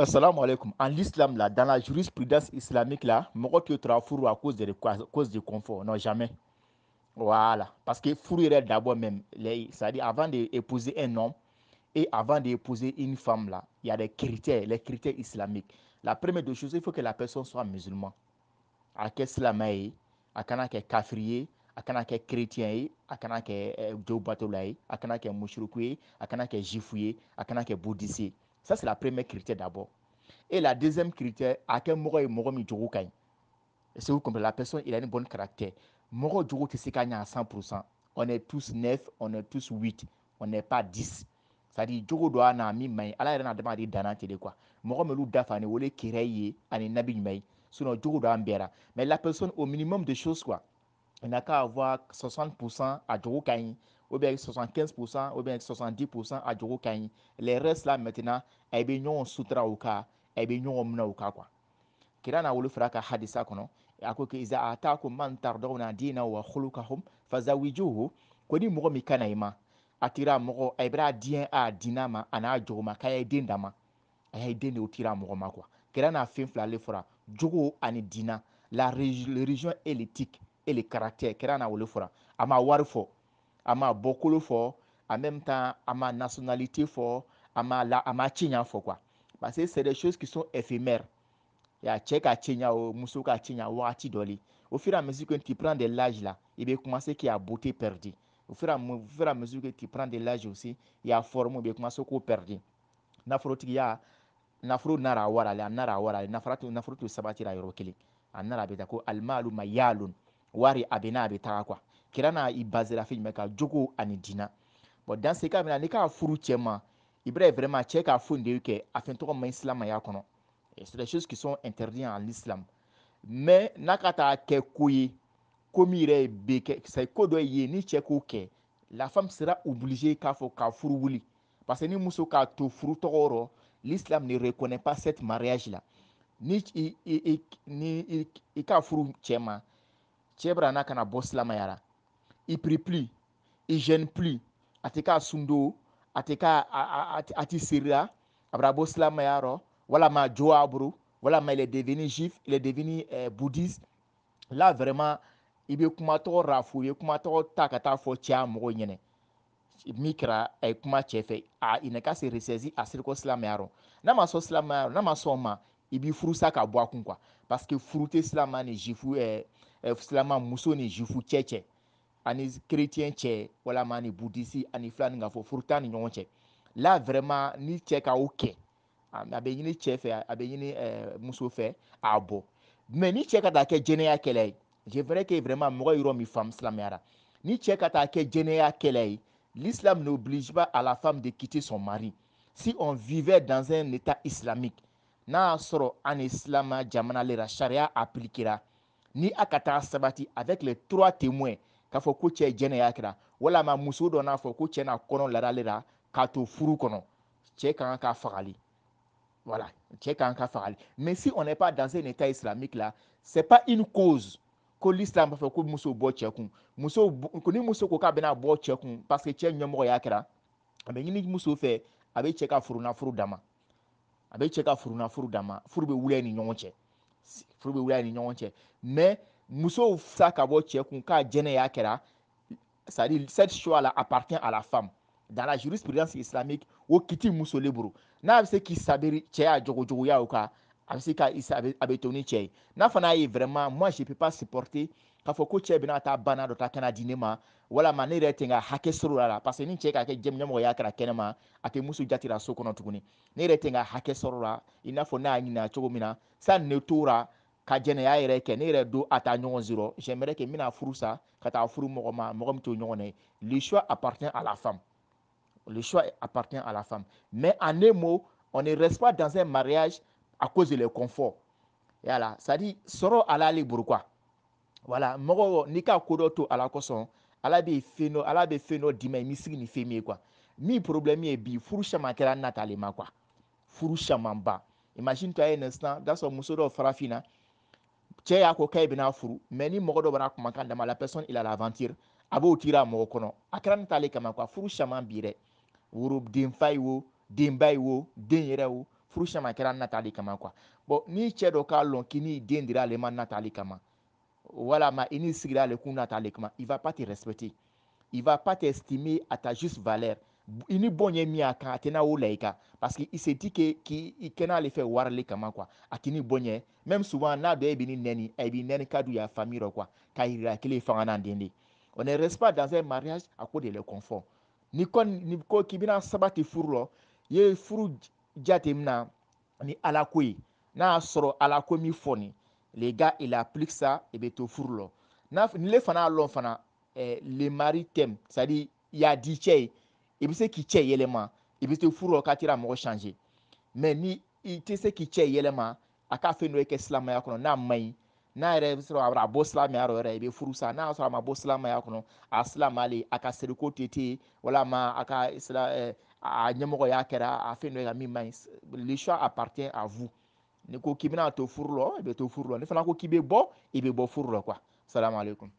Assalamu alaikum. En islam, là, dans la jurisprudence islamique, là, mɔgɔ que tora furu à cause de À cause du confort. Non, jamais. Voilà. Parce que furu d'abord même. C'est-à-dire, avant d'épouser un homme et avant d'épouser une femme, là, il y a des critères, les critères islamiques. La première des choses, il faut que la personne soit musulmane. A kɛ silamɛ ye, elle kana kɛ kafiri elle a kana kɛ elle ye, a elle elle elle ça, c'est la première critère d'abord. Et la deuxième critère, à quel moment moro mi kany c'est Si vous comprenez, la personne, il a une bonne caractère. Moro jogo te se à 100%. On est tous neuf on est tous huit on n'est pas 10. C'est-à-dire, jogo doit na mi mai. Ala yana demandé dana de quoi. Moro me lou dafane, ou le kireye, ane nabi mai. Sinon, jogo doit ambera. Mais la personne, au minimum de choses quoi. On n'a qu'à avoir 60% à jogo kany ou bien avec 75%, ou bien avec 70% a jogo les restes là maintenant a bɛ ɲɔgɔn sutura o kan a bɛ ɲɔgɔn minɛ o kan kira n'a wolofila ka hadisa kono, a ko iza ataakum man dina wa à fazawijuhu ko ni mɔgɔ min kana i ma a tira mɔgɔ a bɛra à a à ma a n'a ma k'a den d'a ma den de o tira ma kira n'a le fɔra jogo ani dina la région élitique et le caractère kira n'a wolo a ma a ma bɔkolo fɔ en même temps a ma nationalité fɔ a ma la a ma tiɲa fɔ quoi parce que c'est des choses qui sont éphémères y'a cɛ ka tiɲa o muso ka tiɲa wagati dɔ le au fur et à mesure que tu prends de l'âge là i bɛ commencer k'i a beauté perdue au fur et à, au fur et à mesure que tu prends de l'âge aussi i y'a forme i bɛ commencer k'o perdue nafolotigiya nafolo nara wara le a nara wara le nafolo to nafolo to sabatira yɔrɔ kelen a nara a bɛ taa ko alimalu ma yaalon wari a bɛ na a bɛ taga quoi Kira n'a i basera fɛn jumɛn kan jogo ani diinɛ bon dans ce cas maintenant n'i ka furu cɛ ma i b'a ye vraiment cɛ ka foyi de kɛ a fɛn tɔgɔ maɲi silamɛya kɔnɔ c'est des choses qui sont interdites en islam mais n'a ka taa kɛ ko ye ko min yɛrɛ bɛ kɛ c'est ko dɔ ye ni cɛ k'o kɛ la femme sera obligée k'a fɔ ka furu wuli parce que ni muso k'a to furu tɔgɔ rɔ l'islam ne reconnaît pas cette mariage là ni i i i ni i ka furu cɛ ma cɛ bɛna na kana bɔ silamɛya la I pri pli, i jen pli, atika asundo ou, atika ati siri la, abrabo slame aro, wala ma jo abro, wala ma le devini jif, le devini eh, budist. La vreman, ibe koumato rafu, ibe koumato takatafo tia mwenye ne. Mikra, eh, koumato chefe, a inekase risezi asirko slame aro. Nama sou slame aro, nama sou man, ibe frou sa ka bo akon kwa. Paske froute slame aro ni jifu, slame aro mousou ni jifu tche tche. ani chrétien cɛ walama ni budisi ani fila ni ka fɔ furuta ni ɲɔgɔn cɛ la vraiment ni cɛ ka o kɛ a bɛ ɲini cɛ fɛ a bɛ ɲini ɛɛ muso fɛ a bɔ ni cɛ ka taa kɛ jɛnɛya kɛlɛ ye je vrai que vraiment mɔgɔ yɔrɔ min faamu ni cɛ ka taa kɛ jɛnɛya kɛlɛ l'islam n'oblige pas à la femme de quitter son mari si on vivait dans un état islamique n'a soro sɔrɔ an silamɛ jamana la sariya appliquera ni a ka sabati avec les trois témoins k'a fɔ ko cɛ jɛnɛ kɛra walima muso dɔ n'a fɔ ko cɛ n'a kɔnɔ ladalen la k'a to furu kɔnɔ cɛ ka kan ka fagali voilà cɛ ka kan ka fagali mais si on est pas dans un état islamique là c'est pas une cause ko l'islam b'a fɔ ko muso bɔ cɛ kun muso ko ni muso ko k'a bɛna bɔ cɛ kun parce que cɛ ɲɛmɔgɔ y'a kɛra a bɛ ɲini muso fɛ a bɛ cɛ ka furunafolo d'a ma a bɛ cɛ ka furunafolo d'a ma furu bɛ wuli ni ɲɔgɔn cɛ furu bɛ wuli a ni ɲɔgɔn cɛ mɛ musow sa ka bɔ cɛ kun k'a jɛnɛya kɛra c'est à dire cette choix là appartient à la femme dans la jurisprudence islamique o kiti muso le bolo n'a bɛ se k'i sabiri cɛ y'a jogojuguya o kan a bɛ se ka n'a fana ye vraiment moi je peux pas supporter k'a fɔ ko cɛ bana do ta ka na di ne ma walama ne yɛrɛ tɛ la parce que ni cɛ ka kɛ ɲɛmɔgɔ y'a kɛra kenema. ma musu tɛ muso jatira so kɔnɔ Ni rete nga tɛ n la i n'a fɔ ne y'a ɲininka cogo na sani ne ka jɛnɛya yɛrɛ kɛ ne yɛrɛ don a ta j'aimerais que mina bɛna furu sa ka taa furu mɔgɔ ma le choix appartient à la femme le choix appartient à la femme mais en un mot on ne reste pas dans un mariage à cause de leur confort yala c'est à dire sɔrɔ ala le buru quoi voilà mɔgɔ n'i ka ko dɔ to ala kosɔn ala bɛ fɛn dɔ ala bɛ fɛn dɔ d'i ma sigi ni femi min ye quoi min problème ye bi furu caman kɛra natalen ma quoi furu camanba imagine toi un instant dans son musodo farafina, muso dɔ farafinna cɛ y'a ko k'a bɛna furu mɛ ni mɔgɔ dɔ bɔra kumakan dama la personne il a l'aventure a b'o tiri a mɔgɔ kɔnɔ a kɛra nin t'ale kama quoi furu caman bi dɛ woro denfa ye wo denba ye wo furu ma kɛra natali kama kuwa ni cɛ dɔ k'a lɔn k'i n'i den dira ma natali kama walama i n'i sigira ale kun natali kama i va pas te respecter il va pas t'estimer à ta juste valeur i ni bon ye min a kan parce que i se que k'i kɛnɛ ale fɛ warali kama quoi a t'i ni bon ye même souvent n'a dɔ e bi ni nɛni ɛ e b'i ka y'a famille rɔ quoi k'a yira k'ale fanga n'an den de on ne reste pas dans un mariage à cause de leur confort n'i kɔni n'i ko k'i sabati furu ye furu jate mina ni ala ye n'a y'a sɔrɔ ala ko min fɔ nin le gars il applique ça et bɛ to furu lɔ n'a ni le fana y'a lɔn fana ɛɛ le mari t'aime c'est à dire y'a di cɛ ye i bɛ se k'i cɛ yɛlɛma i bɛ to furu lɔ k'a tira mɔgɔ changer mais ni i tɛ se k'i cɛ yɛlɛma a k'a fɛn dɔ kɛ silamɛya kɔnɔ n'a ma ɲi n'a yɛrɛ bɛ sɔrɔ a bɔ silamɛya yɔrɔ yɛrɛ i bɛ furu sa n'a y'a sɔrɔ a ma bɔ silamɛya kɔnɔ a silamɛyalen a ka seriko tɛ walama a ka sira ɛɛ a ɲɛmɔgɔ y'a kɛra a fɛn dɔ ka min man ɲi le choix appartient à vous n'i ko k'i bɛna to furu la i bɛ to furu la ni fana ko k'i bɛ bɔ i bɛ bɔ furu la quoi salamalekum